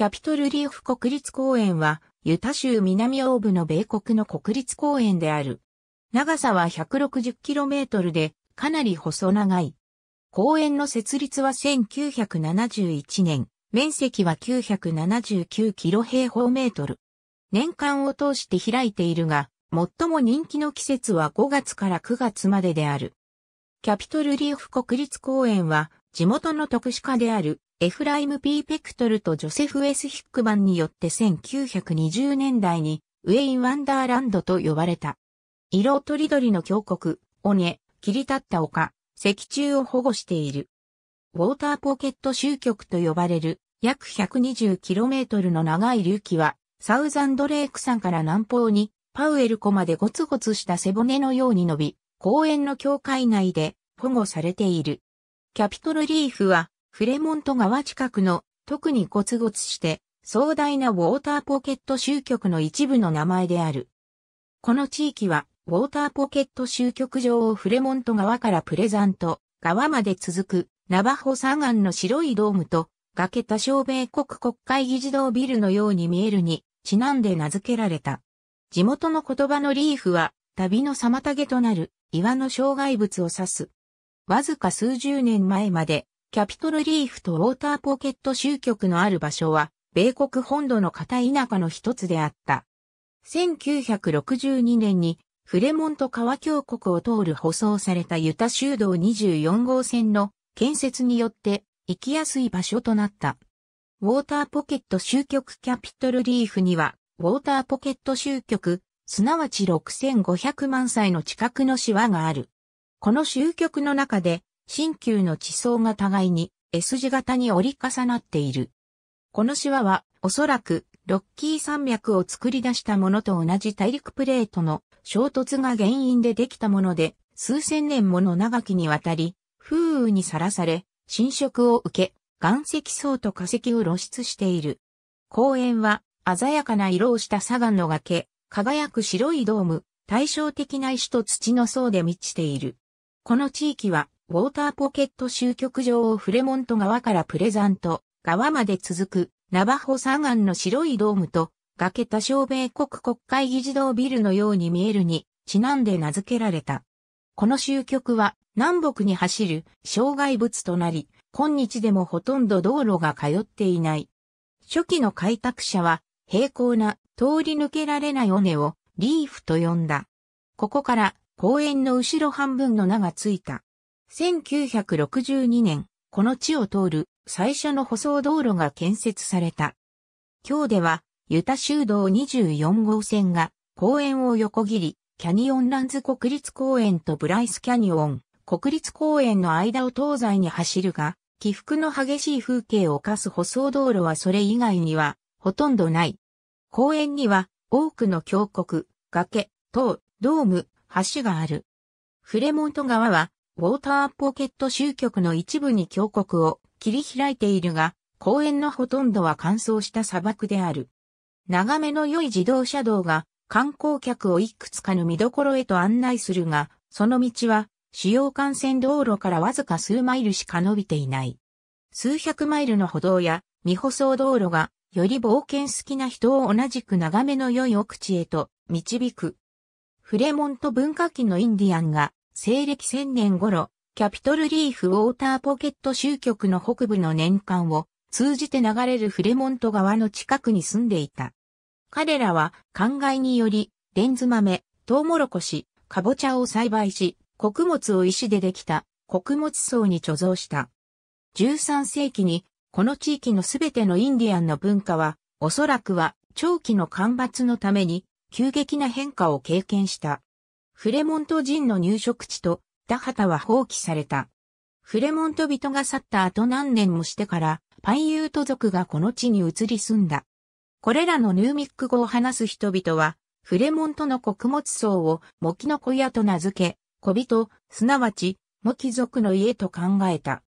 キャピトルリーフ国立公園は、ユタ州南ー部の米国の国立公園である。長さは 160km で、かなり細長い。公園の設立は1971年、面積は979キロ平方メートル。年間を通して開いているが、最も人気の季節は5月から9月までである。キャピトルリーフ国立公園は、地元の特殊化であるエフライム・ P・ ペクトルとジョセフ・ S・ ヒックマンによって1920年代にウェイン・ワンダーランドと呼ばれた。色とりどりの峡谷、尾根、切り立った丘、石柱を保護している。ウォーターポケット集局と呼ばれる約 120km の長い隆起はサウザンドレーク山から南方にパウエル湖までゴツゴツした背骨のように伸び、公園の境界内で保護されている。キャピトルリーフはフレモント川近くの、特にゴツゴツして、壮大なウォーターポケット集局の一部の名前である。この地域は、ウォーターポケット集局場をフレモント川からプレザント川まで続く、ナバホ山岸の白いドームと、崖多小米国国会議事堂ビルのように見えるに、ちなんで名付けられた。地元の言葉のリーフは、旅の妨げとなる岩の障害物を指す。わずか数十年前までキャピトルリーフとウォーターポケット集局のある場所は、米国本土の片田舎の一つであった。1962年に、フレモント川峡谷を通る舗装されたユタ州道24号線の建設によって行きやすい場所となった。ウォーターポケット集局キャピトルリーフには、ウォーターポケット集局、すなわち6500万歳の近くのシワがある。この集局の中で、新旧の地層が互いに S 字型に折り重なっている。このシワは、おそらく、ロッキー山脈を作り出したものと同じ大陸プレートの衝突が原因でできたもので、数千年もの長きにわたり、風雨にさらされ、侵食を受け、岩石層と化石を露出している。公園は、鮮やかな色をした砂岩の崖、輝く白いドーム、対照的な石と土の層で満ちている。この地域は、ウォーターポケット集局場をフレモント側からプレザント側まで続くナバホ山岸の白いドームと崖多少米国国会議事堂ビルのように見えるにちなんで名付けられた。この集局は南北に走る障害物となり、今日でもほとんど道路が通っていない。初期の開拓者は平行な通り抜けられない尾根をリーフと呼んだ。ここから公園の後ろ半分の名がついた。1962年、この地を通る最初の舗装道路が建設された。今日では、ユタ州道24号線が公園を横切り、キャニオンランズ国立公園とブライスキャニオン国立公園の間を東西に走るが、起伏の激しい風景を犯す舗装道路はそれ以外にはほとんどない。公園には多くの峡谷、崖、塔、ドーム、橋がある。フレモント川はウォーターポケット集局の一部に峡谷を切り開いているが、公園のほとんどは乾燥した砂漠である。長めの良い自動車道が観光客をいくつかの見どころへと案内するが、その道は主要幹線道路からわずか数マイルしか伸びていない。数百マイルの歩道や未舗装道路がより冒険好きな人を同じく長めの良い奥地へと導く。フレモント文化期のインディアンが西暦1000年頃、キャピトルリーフウォーターポケット州局の北部の年間を通じて流れるフレモント川の近くに住んでいた。彼らは、灌漑により、レンズ豆、トウモロコシ、カボチャを栽培し、穀物を石でできた穀物層に貯蔵した。13世紀に、この地域のすべてのインディアンの文化は、おそらくは長期の干ばつのために急激な変化を経験した。フレモント人の入植地とダハタは放棄された。フレモント人が去った後何年もしてから、パイユート族がこの地に移り住んだ。これらのヌーミック語を話す人々は、フレモントの穀物層をモキノコ屋と名付け、小人、すなわち、モキ族の家と考えた。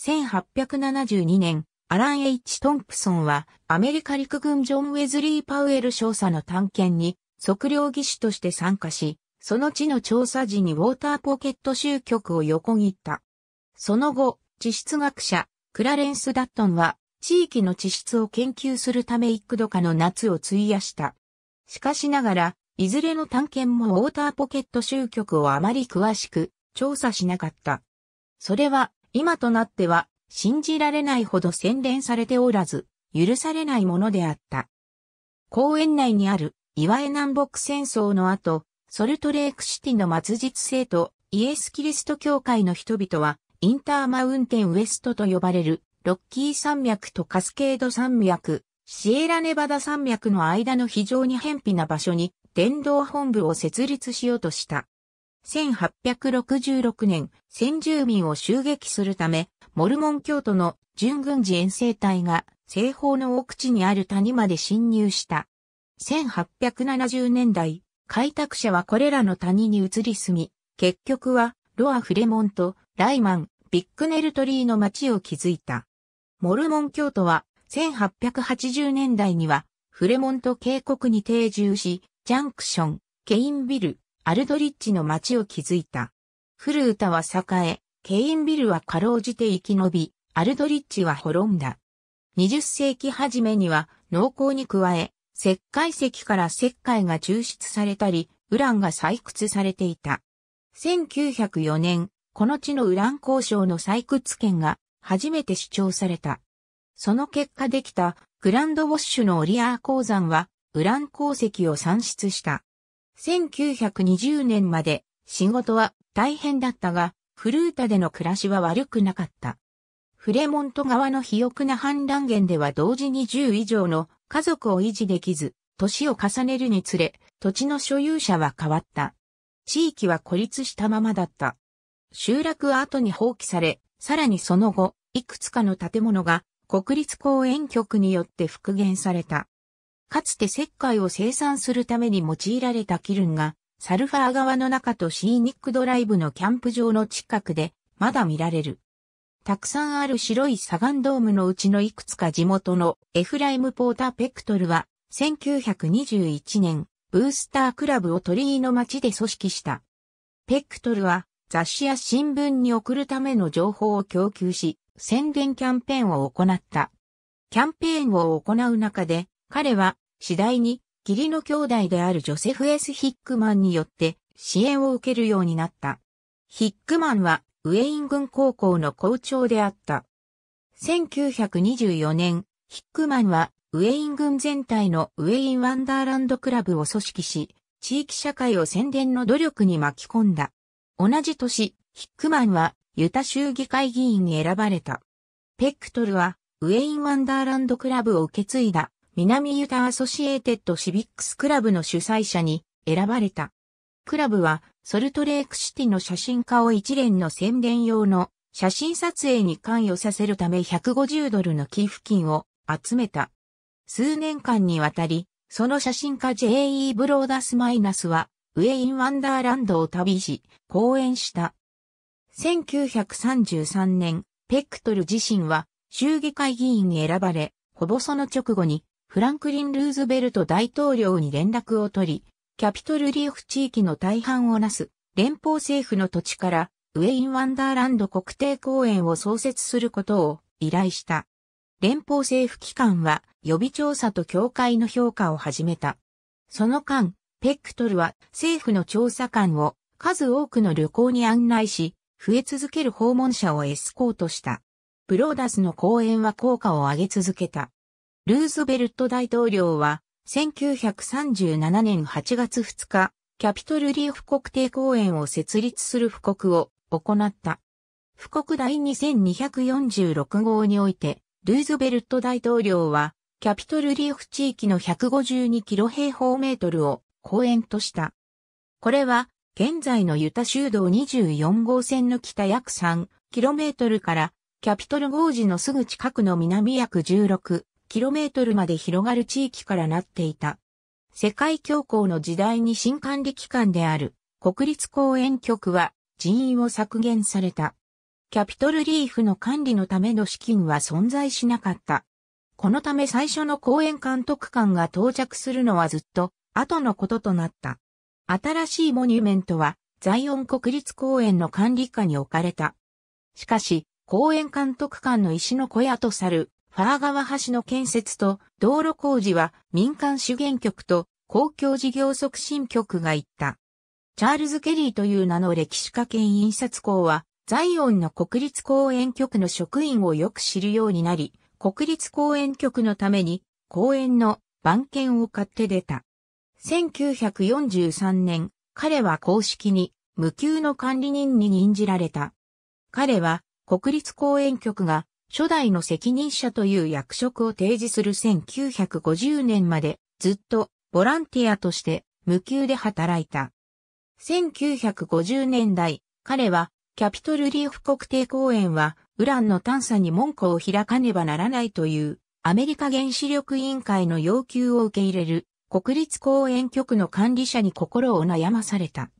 1872年、アラン・ H・ トンプソンは、アメリカ陸軍ジョン・ウェズリー・パウエル少佐の探検に、測量技師として参加し、その地の調査時にウォーターポケット集局を横切った。その後、地質学者、クラレンス・ダットンは、地域の地質を研究するため幾度かの夏を費やした。しかしながら、いずれの探検もウォーターポケット集局をあまり詳しく調査しなかった。それは、今となっては、信じられないほど洗練されておらず、許されないものであった。公園内にある、岩江南北戦争の後、ソルトレークシティの末日生徒、イエス・キリスト教会の人々は、インターマウンテンウエストと呼ばれる、ロッキー山脈とカスケード山脈、シエラネバダ山脈の間の非常に偏僻な場所に、伝道本部を設立しようとした。1866年、先住民を襲撃するため、モルモン教徒の準軍事遠征隊が西方の奥地にある谷まで侵入した。1870年代、開拓者はこれらの谷に移り住み、結局はロア・フレモント、ライマン、ビッグネルトリーの町を築いた。モルモン教徒は1880年代にはフレモント渓谷に定住し、ジャンクション、ケインビル、アルドリッジの町を築いた。フルータは栄え、ケインビルはかろうじて生き延び、アルドリッジは滅んだ。20世紀初めには農耕に加え、石灰石から石灰が抽出されたり、ウランが採掘されていた。1904年、この地のウラン鉱床の採掘権が初めて主張された。その結果できたグランドウォッシュのオリアー鉱山はウラン鉱石を産出した。1920年まで仕事は大変だったが、フルータでの暮らしは悪くなかった。フレモント川の肥沃な氾濫源では同時に10以上の家族を維持できず、年を重ねるにつれ、土地の所有者は変わった。地域は孤立したままだった。集落は後に放棄され、さらにその後、いくつかの建物が国立公園局によって復元された。かつて石灰を生産するために用いられたキルンが、サルファー川の中とシーニックドライブのキャンプ場の近くで、まだ見られる。たくさんある白いサガンドームのうちのいくつか地元のエフライム・ポーター・ペクトルは1921年ブースタークラブを鳥居の町で組織した。ペクトルは雑誌や新聞に送るための情報を供給し宣伝キャンペーンを行った。キャンペーンを行う中で彼は次第に義理の兄弟であるジョセフ・エス・ヒックマンによって支援を受けるようになった。ヒックマンはウェイン軍高校の校長であった。1924年、ヒックマンはウェイン軍全体のウェインワンダーランドクラブを組織し、地域社会を宣伝の努力に巻き込んだ。同じ年、ヒックマンはユタ州議会議員に選ばれた。ペックトルはウェインワンダーランドクラブを受け継いだ南ユタアソシエーテッドシビックスクラブの主催者に選ばれた。クラブはソルトレークシティの写真家を一連の宣伝用の写真撮影に関与させるため150ドルの寄付金を集めた。数年間にわたり、その写真家 J.E. ブローダス・マイナスは、ウェイン・ワンダーランドを旅し、講演した。1933年、ペクトル自身は、衆議会議員に選ばれ、ほぼその直後に、フランクリン・ルーズベルト大統領に連絡を取り、キャピトルリーフ地域の大半をなす連邦政府の土地からウェイン・ワンダーランド国定公園を創設することを依頼した。連邦政府機関は予備調査と協会の評価を始めた。その間、ペックトルは政府の調査官を数多くの旅行に案内し、増え続ける訪問者をエスコートした。ブローダスの講演は効果を上げ続けた。ルーズベルト大統領は1937年8月2日、キャピトルリーフ国定公園を設立する布告を行った。布告第2246号において、ルーズベルト大統領は、キャピトルリーフ地域の152キロ平方メートルを公園とした。これは、現在のユタ州道24号線の北約3キロメートルから、キャピトル号時のすぐ近くの南約16 km まで広がる地域からなっていた。世界恐慌の時代に新管理機関である国立公園局は人員を削減された。キャピトルリーフの管理のための資金は存在しなかった。このため最初の公園監督官が到着するのはずっと後のこととなった。新しいモニュメントはザイオン国立公園の管理下に置かれた。しかし、公園監督官の石の小屋と去るファー川橋の建設と道路工事は民間主源局と公共事業促進局が行った。チャールズ・ケリーという名の歴史家兼印刷工は、ザイオンの国立公園局の職員をよく知るようになり、国立公園局のために公園の番犬を買って出た。1943年、彼は公式に無給の管理人に任じられた。彼は国立公園局が初代の責任者という役職を提示する1950年までずっとボランティアとして無給で働いた。1950年代、彼はキャピトルリーフ国定公園はウランの探査に門戸を開かねばならないというアメリカ原子力委員会の要求を受け入れる国立公園局の管理者に心を悩まされた。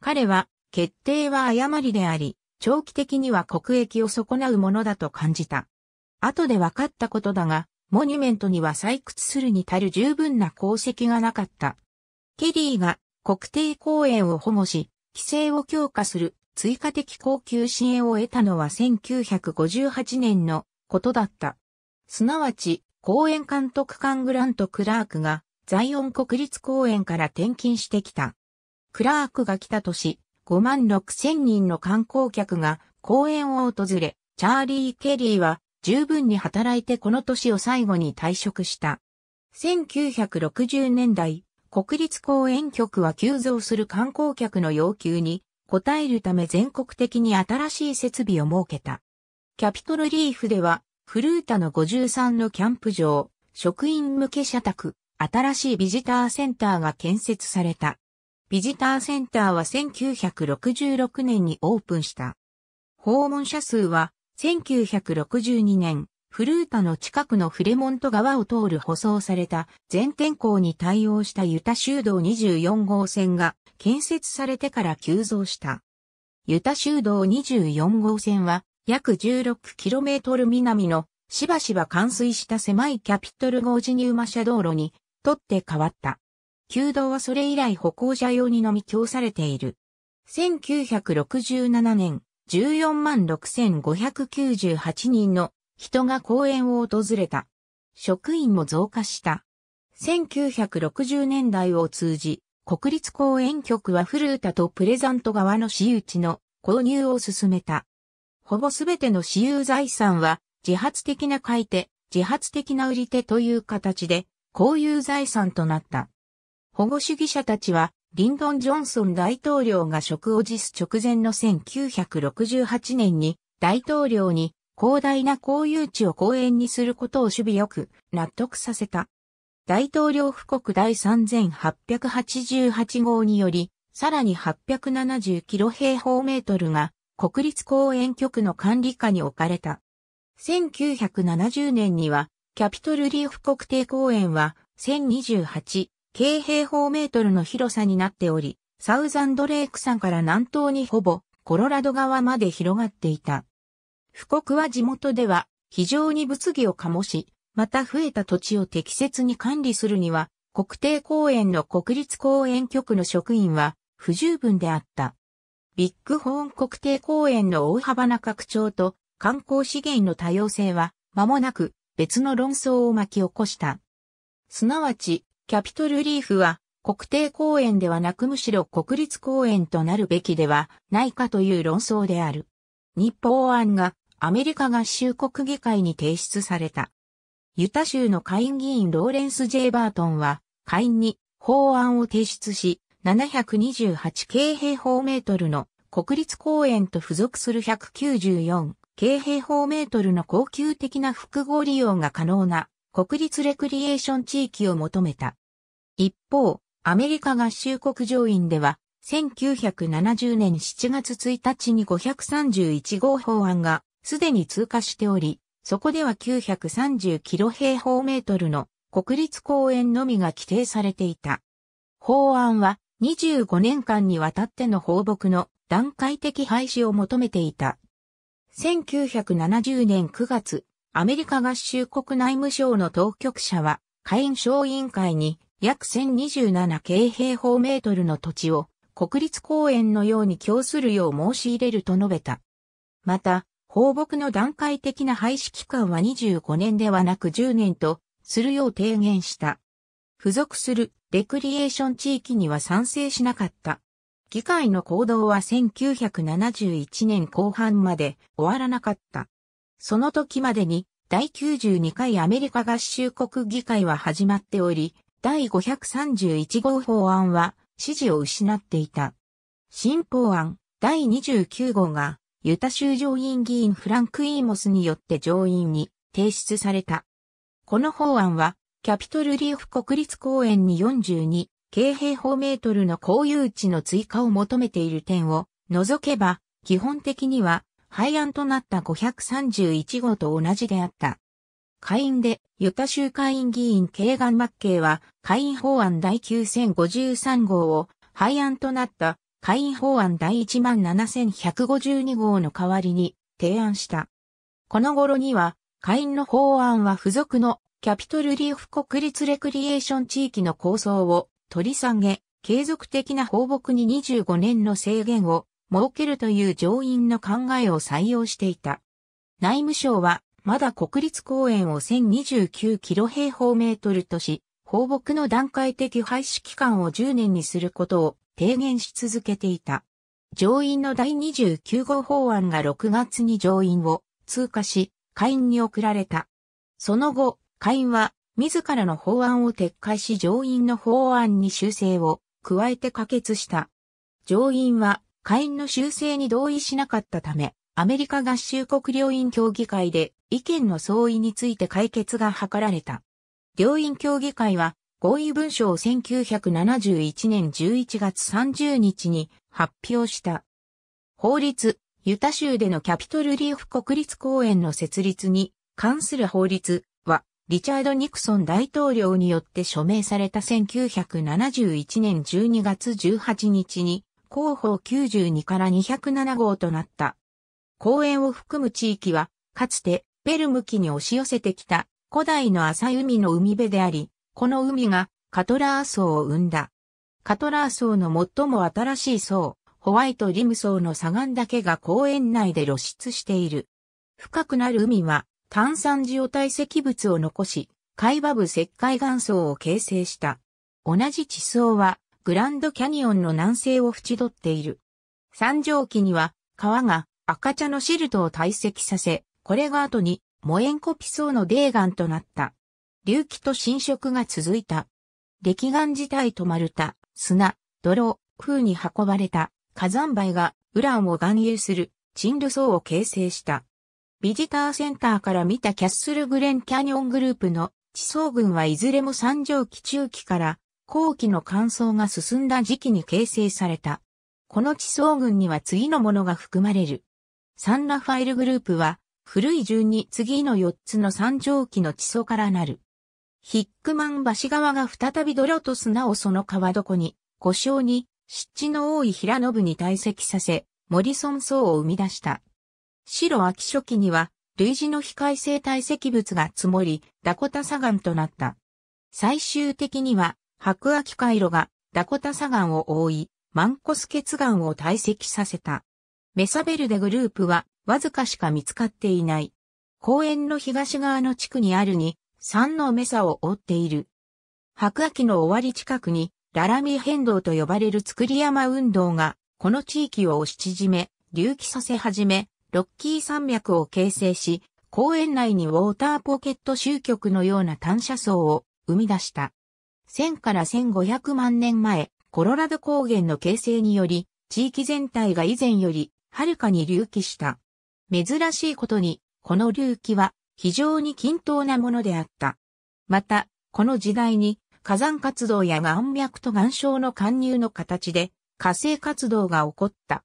彼は決定は誤りであり、長期的には国益を損なうものだと感じた。後で分かったことだが、モニュメントには採掘するに足る十分な功績がなかった。ケリーが国定公園を保護し、規制を強化する追加的高級支援を得たのは1958年のことだった。すなわち、公園監督官グラント・クラークがザイオン国立公園から転勤してきた。クラークが来た年、5万6千人の観光客が公園を訪れ、チャーリー・ケリーは十分に働いてこの年を最後に退職した。1960年代、国立公園局は急増する観光客の要求に応えるため全国的に新しい設備を設けた。キャピトルリーフでは、フルータの53のキャンプ場、職員向け社宅、新しいビジターセンターが建設された。ビジターセンターは1966年にオープンした。訪問者数は1962年、フルータの近くのフレモント川を通る舗装された全天候に対応したユタ州道24号線が建設されてから急増した。ユタ州道24号線は約 16km 南のしばしば冠水した狭いキャピトル号ジニウマ車道路にとって変わった。旧道はそれ以来歩行者用にのみ供されている。1967年、14万6598人の人が公園を訪れた。職員も増加した。1960年代を通じ、国立公園局は古田とプレザント側の私有地の購入を進めた。ほぼすべての私有財産は自発的な買い手、自発的な売り手という形で、公有財産となった。保護主義者たちは、リンドン・ジョンソン大統領が職を辞す直前の1968年に、大統領に広大な公有地を公園にすることを守備よく納得させた。大統領府国第3888号により、さらに870キロ平方メートルが国立公園局の管理下に置かれた。1970年には、キャピトルリーフ国定公園は1028軽平方メートルの広さになっており、サウザンドレーク山から南東にほぼコロラド川まで広がっていた。富国は地元では非常に物議を醸し、また増えた土地を適切に管理するには、国定公園の国立公園局の職員は不十分であった。ビッグホーン国定公園の大幅な拡張と観光資源の多様性は間もなく別の論争を巻き起こした。すなわち、キャピトルリーフは国定公園ではなくむしろ国立公園となるべきではないかという論争である。日報案がアメリカ合衆国議会に提出された。ユタ州の下院議員ローレンス・ジェイバートンは下院に法案を提出し、728京平方メートルの国立公園と付属する194京平方メートルの高級的な複合利用が可能な国立レクリエーション地域を求めた。一方、アメリカ合衆国上院では、1970年7月1日に531号法案がすでに通過しており、そこでは930キロ平方メートルの国立公園のみが規定されていた。法案は25年間にわたっての放牧の段階的廃止を求めていた。1970年9月、アメリカ合衆国内務省の当局者は、下院小委員会に約1027京平方メートルの土地を国立公園のように供するよう申し入れると述べた。また、放牧の段階的な廃止期間は25年ではなく10年とするよう提言した。付属するレクリエーション地域には賛成しなかった。議会の行動は1971年後半まで終わらなかった。その時までに、第92回アメリカ合衆国議会は始まっており、第531号法案は支持を失っていた。新法案第29号がユタ州上院議員フランク・イーモスによって上院に提出された。この法案はキャピトルリーフ国立公園に42京平方メートルの公有地の追加を求めている点を除けば基本的には廃案となった531号と同じであった。会員で、ユタ州会員議員ケーガン・マッケイは、会員法案第9053号を、廃案となった会員法案第17152号の代わりに提案した。この頃には、会員の法案は付属のキャピトルリーフ国立レクリエーション地域の構想を取り下げ、継続的な放牧に25年の制限を設けるという上院の考えを採用していた。内務省は、まだ国立公園を1029キロ平方メートルとし、放牧の段階的廃止期間を10年にすることを提言し続けていた。上院の第29号法案が6月に上院を通過し、下院に送られた。その後、下院は自らの法案を撤回し上院の法案に修正を加えて可決した。上院は下院の修正に同意しなかったため、アメリカ合衆国両院協議会で意見の相違について解決が図られた。両院協議会は合意文書を1971年11月30日に発表した。法律、ユタ州でのキャピトルリーフ国立公園の設立に関する法律は、リチャード・ニクソン大統領によって署名された1971年12月18日に広報92から207号となった。公園を含む地域は、かつてペルム期に押し寄せてきた古代の浅い海の海辺であり、この海がカトラー層を生んだ。カトラー層の最も新しい層、ホワイトリム層の砂岩だけが公園内で露出している。深くなる海は炭酸塩堆積物を残し、海馬部石灰岩層を形成した。同じ地層はグランドキャニオンの南西を縁取っている。三畳期には川が赤茶のシルトを堆積させ、これが後にモエンコピソーの泥岩となった。隆起と侵食が続いた。歴岩自体と丸太、砂、泥、風に運ばれた火山灰がウランを含有するチンル層を形成した。ビジターセンターから見たキャッスルグレンキャニオングループの地層群はいずれも三畳期中期から後期の乾燥が進んだ時期に形成された。この地層群には次のものが含まれる。サンラファイルグループは、古い順に次の4つの三畳期の地層からなる。ヒックマン橋側が再び泥と砂をその川床に、故障に、湿地の多い平野部に堆積させ、モリソン層を生み出した。白秋初期には、類似の非海性堆積物が積もり、ダコタ砂岩となった。最終的には、白亜紀回路がダコタ砂岩を覆い、マンコス血岩を堆積させた。メサベルデグループはわずかしか見つかっていない。公園の東側の地区にあるに、3のメサを覆っている。白亜紀の終わり近くに、ララミ変動と呼ばれる作り山運動が、この地域を押し縮め、隆起させ始め、ロッキー山脈を形成し、公園内にウォーターポケット集局のような単車層を生み出した。1000から1500万年前、コロラド高原の形成により、地域全体が以前より、はるかに隆起した。珍しいことに、この隆起は、非常に均等なものであった。また、この時代に、火山活動や岩脈と岩礁の貫入の形で、火星活動が起こった。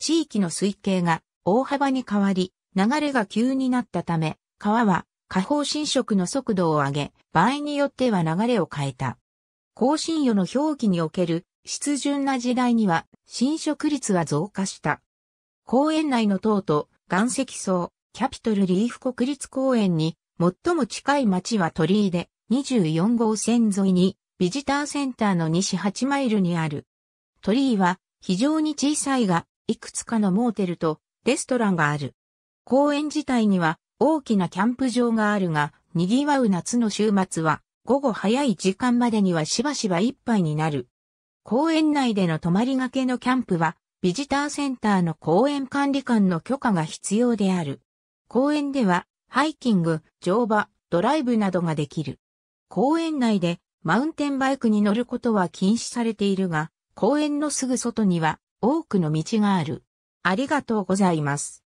地域の水系が大幅に変わり、流れが急になったため、川は下方侵食の速度を上げ、場合によっては流れを変えた。香辛予の表記における湿潤な時代には侵食率は増加した。公園内の塔と岩石層、キャピトルリーフ国立公園に最も近い町は鳥居で24号線沿いにビジターセンターの西8マイルにある。鳥居は非常に小さいが、いくつかのモーテルとレストランがある。公園自体には大きなキャンプ場があるが、賑わう夏の週末は午後早い時間までにはしばしば一杯になる。公園内での泊まりがけのキャンプは、ビジターセンターの公園管理官の許可が必要である。公園では、ハイキング、乗馬、ドライブなどができる。公園内で、マウンテンバイクに乗ることは禁止されているが、公園のすぐ外には、多くの道がある。ありがとうございます。